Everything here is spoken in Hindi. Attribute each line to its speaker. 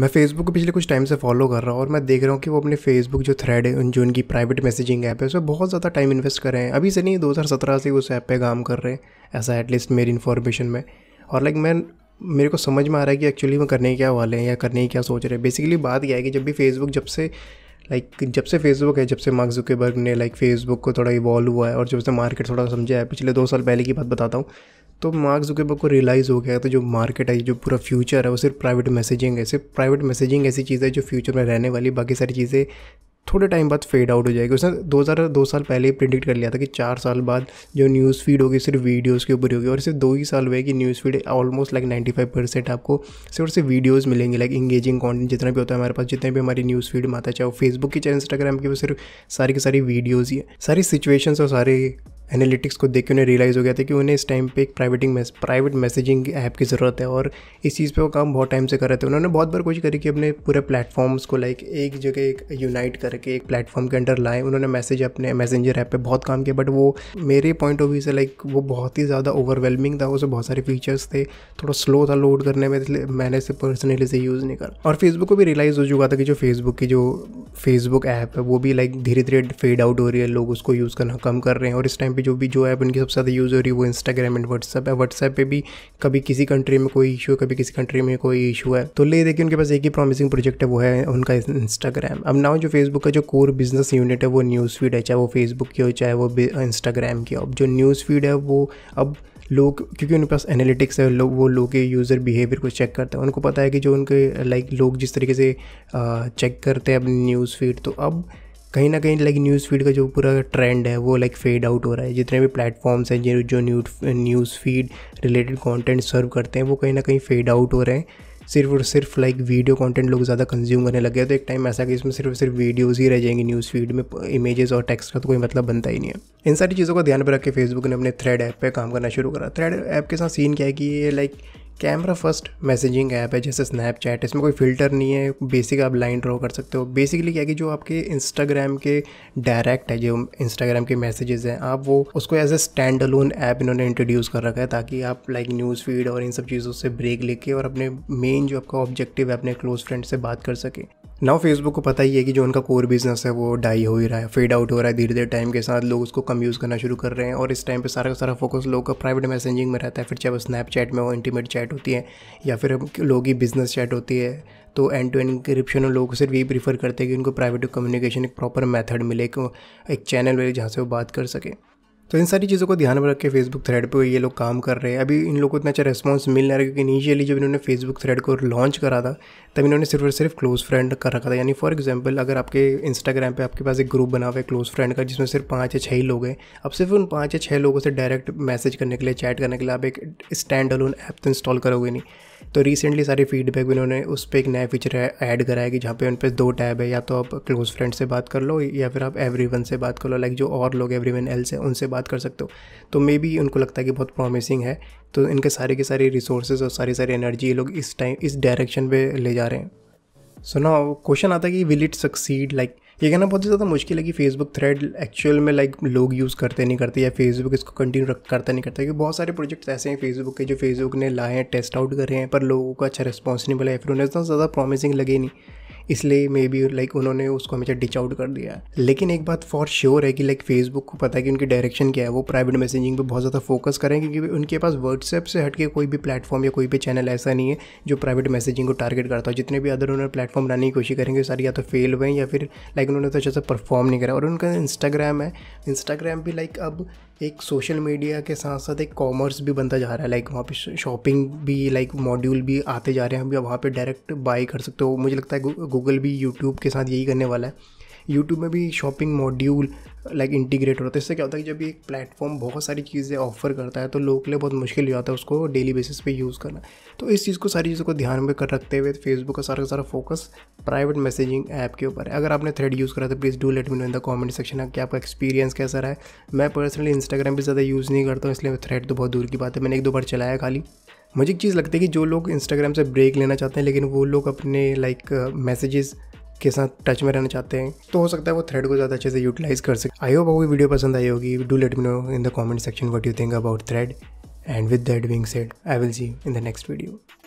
Speaker 1: मैं फेसबुक को पिछले कुछ टाइम से फॉलो कर रहा हूँ और मैं देख रहा हूँ कि वो अपने फेसबुक जो थ्रेड है जो उनकी प्राइवेट मैसेजिंग ऐप है उसमें बहुत ज़्यादा टाइम इन्वेस्ट कर रहे हैं अभी से नहीं दो से उस ऐप पर काम कर रहे हैं ऐसा एटलीस्ट मेरी इन्फॉर्मेशन में और लाइक मैं मेरे को समझ में आ रहा है कि एक्चुअली वो करने क्या वाले हैं या करने क्या सोच रहे हैं बेसिकली बात क्या है कि जब भी फेसबुक जब से लाइक like, जब से फेसबुक है जब से मार्क जुकेबर्ग ने लाइक like, फेसबुक को थोड़ा इवॉल्व हुआ है और जब से मार्केट थोड़ा समझा है पिछले दो साल पहले की बात बताता हूँ तो मार्क जुकेबर्ग को रियलाइज़ हो गया तो जो मार्केट है जो पूरा फ्यूचर है वो सिर्फ प्राइवेट मैसेजिंग है सिर्फ प्राइवेट मैसेजिंग ऐसी चीज़ है जो फ्यूचर में रहने वाली बाकी सारी चीज़ें थोड़े टाइम बाद फेड आउट हो जाएगी उसने दो हज़ार दो साल पहले ही प्रिडिक्ट कर लिया था कि चार साल बाद जो न्यूज़ फीड होगी सिर्फ वीडियोज़ के ऊपर होगी और सिर्फ दो ही साल हुए कि news feed almost like ninety five percent आपको सिर्फ और सिर्फ वीडियोज़ मिलेंगे लाइक इंगेजिंग कॉन्टेंट जितना भी होता है हमारे पास जितने भी हमारी न्यूज़ फीड में आता है चाहे वो फेसबुक की चाहे इंस्टाग्राम की वो सिर्फ सारी की सारी वीडियोज़ ही है सारी सिचुएशंस और सारे एनालिटिक्स को देख के उन्हें रियलाइज़ हो गया था कि उन्हें इस टाइम पे एक प्राइवेटिंग मैस, प्राइवेट मैसेजिंग ऐप की ज़रूरत है और इस चीज़ पे वो काम बहुत टाइम से कर रहे थे उन्होंने बहुत बार कोशिश करी कि अपने पूरे प्लेटफॉर्म्स को लाइक एक जगह एक यूनाइट करके एक प्लेटफॉर्म के अंडर लाएँ उन्होंने मैसेज अपने मैसेंजर ऐप पर बहुत काम किया बट वो मेरे पॉइंट ऑफ व्यू से लाइक वो बहुत ही ज़्यादा ओवरवेलमिंग था उसे बहुत सारे फीचर्स थे थोड़ा स्लो था लोड करने में इसलिए मैंने इसे पर्सनली से यूज़ नहीं करा और फेसबुक को भी रियलाइज़ हो चुका था कि जो फेसबुक की जो फेसबुक ऐप है वो भी लाइक धीरे धीरे फेड आउट हो रही है लोग उसको यूज़ करना कम कर रहे हैं और इस टाइम पे जो भी जो ऐप उनकी सबसे ज़्यादा यूज़ हो रही है वो इंस्टाग्राम एंड व्हाट्सअप है व्हाट्सएप पे भी कभी किसी कंट्री में कोई इशू है कभी किसी कंट्री में कोई इशू है तो ले देखिए उनके पास एक ही प्रॉमिसिंग प्रोजेक्ट है वो है उनका इंस्टाग्राम अब नाउ जो फेसबुक का जो कोर बिजनेस यूनिट है वो न्यूज़ फीड है चाहे वो फेसबुक की हो चाहे वो इंस्टाग्राम की हो जो न्यूज़ फीड है वो अब लोग क्योंकि उनके पास एनालिटिक्स है लोग वो लोग के यूज़र बिहेवियर को चेक करता है उनको पता है कि जो उनके लाइक लोग जिस तरीके से चेक करते हैं अपनी न्यूज़ फीड तो अब कहीं ना कहीं लाइक न्यूज़ फीड का जो पूरा ट्रेंड है वो लाइक फेड आउट हो रहा है जितने भी प्लेटफॉर्म्स हैं जो जो news feed related content serve करते हैं वो कहीं ना कहीं फेड आउट हो रहे हैं सिर्फ और सिर्फ लाइक वीडियो कंटेंट लोग ज़्यादा कंज्यूम करने लगे तो एक टाइम ऐसा कि इसमें सिर्फ सिर्फ वीडियोज़ ही रह जाएंगी न्यूज़ फीड में इमेजेस और टेक्स्ट का तो कोई मतलब बनता ही नहीं है इन सारी चीज़ों का ध्यान पर रख के फेसबुक ने अपने थ्रेड ऐप पर काम करना शुरू करा थ्रेड ऐप के साथ सीन क्या है कि ये like camera first messaging app है जैसे स्नैपचैट इसमें कोई फिल्टर नहीं है बेसिक आप लाइन ड्रॉ कर सकते हो बेसिकली क्या कि जो आपके इंस्टाग्राम के डायरेक्ट है जो इंस्टाग्राम के मैसेजेस हैं आप वो उसको as a stand alone app इन्होंने इंट्रोड्यूस कर रखा है ताकि आप लाइक न्यूज़ फीड और इन सब चीज़ों से ब्रेक लेके और अपने मेन जो आपका ऑब्जेक्टिव है अपने क्लोज फ्रेंड से बात कर सके नाउ फेसबुक को पता ही है कि जो उनका कोर बिजनेस है वो डाई हो ही रहा है फेड आउट हो रहा है धीरे धीरे टाइम के साथ लोग उसको कम यूज़ करना शुरू कर रहे हैं और इस टाइम पे सारा का सारा फोकस लोग का प्राइवेट मैसेजिंग में रहता है फिर चाहे वो स्नैपचैट में हो इंटीमेट चैट होती है या फिर लोगों की बिजनेस चैट होती है तो एंड टू एंड क्रिप्शन लोग सिर्फ यही प्रीफर करते हैं कि उनको प्राइवेट कम्युनिकेशन एक प्रॉपर मैथड मिले एक चैनल मिले जहाँ से वो बात कर सकें तो इन सारी चीज़ों को ध्यान में रख के फेसबुक थ्रेड पे ये लोग काम कर रहे हैं अभी इन लोगों को इतना अच्छा रिस्पॉन्स मिल रहा है क्योंकि इनिशियली जब इन्होंने फेसबुक थ्रेड को लॉन्च करा था तब इन्होंने सिर्फ और सिर्फ क्लोज़ फ्रेंड कर रखा था यानी फॉर एग्जाम्पल अगर आपके इंस्टाग्राम पर आपके पास एक ग्रुप बना हुआ है क्लोज़ फ्रेंड का जिसमें सिर्फ पाँच या छः ही लोग हैं अब सिर्फ उन पाँच या छः लोगों से डायरेक्ट मैसेज करने के लिए चैट करने के लिए आप एक स्टैंड अलोन ऐप तो इंस्टॉल करोगे नहीं तो रिसेंटली सारे फीडबैक भी इन्होंने उस पर एक नया फीचर ऐड करा है कि जहाँ पे उन पर दो टैब है या तो आप क्लोज़ फ्रेंड से बात कर लो या फिर आप एवरी से बात कर लो लाइक जो और लोग एवरी वन एल्स है उनसे बात कर सकते हो तो मे बी उनको लगता है कि बहुत प्रॉमिसिंग है तो इनके सारे के सारे रिसोर्सेज और सारी सारी एनर्जी ये लोग इस टाइम इस डायरेक्शन पे ले जा रहे हैं सो ना क्वेश्चन आता है कि विल इट सक्सीड लाइक ये कहना बहुत ही ज़्यादा मुश्किल है कि फेसबुक थ्रेड एक्चुअल में लाइक लोग यूज़ करते नहीं करते या फेसबुक इसको कंटिन्यू रख करता नहीं करता क्योंकि बहुत सारे प्रोजेक्ट्स ऐसे हैं फेसबुक के जो फेसबुक ने लाए हैं टेस्ट आउट करे हैं पर लोगों का अच्छा रिस्पॉन्स नहीं मिला है फिर उन्हें इतना ज़्यादा प्रॉमिसिंग लगे नहीं इसलिए मे बी लाइक उन्होंने उसको हमेशा डिच आउट कर दिया लेकिन एक बात फॉर श्योर है कि लाइक फेसबुक को पता है कि उनकी डायरेक्शन क्या है वो प्राइवेट मैसेजिंग पर बहुत ज़्यादा फोकस करें क्योंकि उनके पास व्हाट्सएप से हट के कोई भी प्लेटफॉर्म या कोई भी चैनल ऐसा नहीं है जो प्राइवेट मैसेजिंग को टारगेट करता हो जितने भी अदर उन्होंने प्लेटफॉर्म लाने की कोशिश करेंगे सारी या तो फेल हुए या फिर लाइक उन्होंने तो अच्छा से परफॉर्म नहीं करा और उनका इंस्टाग्राम है इंस्टाग्राम भी लाइक अब एक सोशल मीडिया के साथ साथ एक कॉमर्स भी बनता जा रहा है लाइक वहाँ पे शॉपिंग भी लाइक मॉड्यूल भी आते जा रहे हैं हम भी वहाँ पे डायरेक्ट बाई कर सकते हो मुझे लगता है गूगल भी यूट्यूब के साथ यही करने वाला है यूट्यूब में भी शॉपिंग मॉड्यूल लाइक इंटीग्रेट होता है तो इससे क्या होता है कि जब एक प्लेटफॉर्म बहुत सारी चीज़ें ऑफर करता है तो लोगों के लिए बहुत मुश्किल हो जाता है उसको डेली बेसिस पे यूज़ करना तो इस चीज़ को सारी चीज़ों को ध्यान में कर रखते हुए फेसबुक का सारा का सारा फोकस प्राइवेट मैसेजिंग ऐप के ऊपर है अगर आपने थ्रेड यूज़ करा तो please do let me know in the comment section कि आपका एक्सपीरियंस कैसा रहा है मैं पर्सनली इंस्टाग्राम भी ज़्यादा यूज़ नहीं करता हूँ इसलिए थ्रेड तो बहुत दूर की बात है मैंने एक दो बार चलाया खाली मुझे एक चीज़ लगती है कि जो लोग इंस्टाग्राम से ब्रेक लेना चाहते हैं लेकिन वो लोग अपने लाइक मैसेजेस के साथ टच में रहना चाहते हैं तो हो सकता है वो थ्रेड को ज़्यादा अच्छे से यूटिलाइज़ कर सके आई होप आपको वीडियो पसंद आई होगी do let me know in the comment section what you think about thread and with that being said I will see in the next video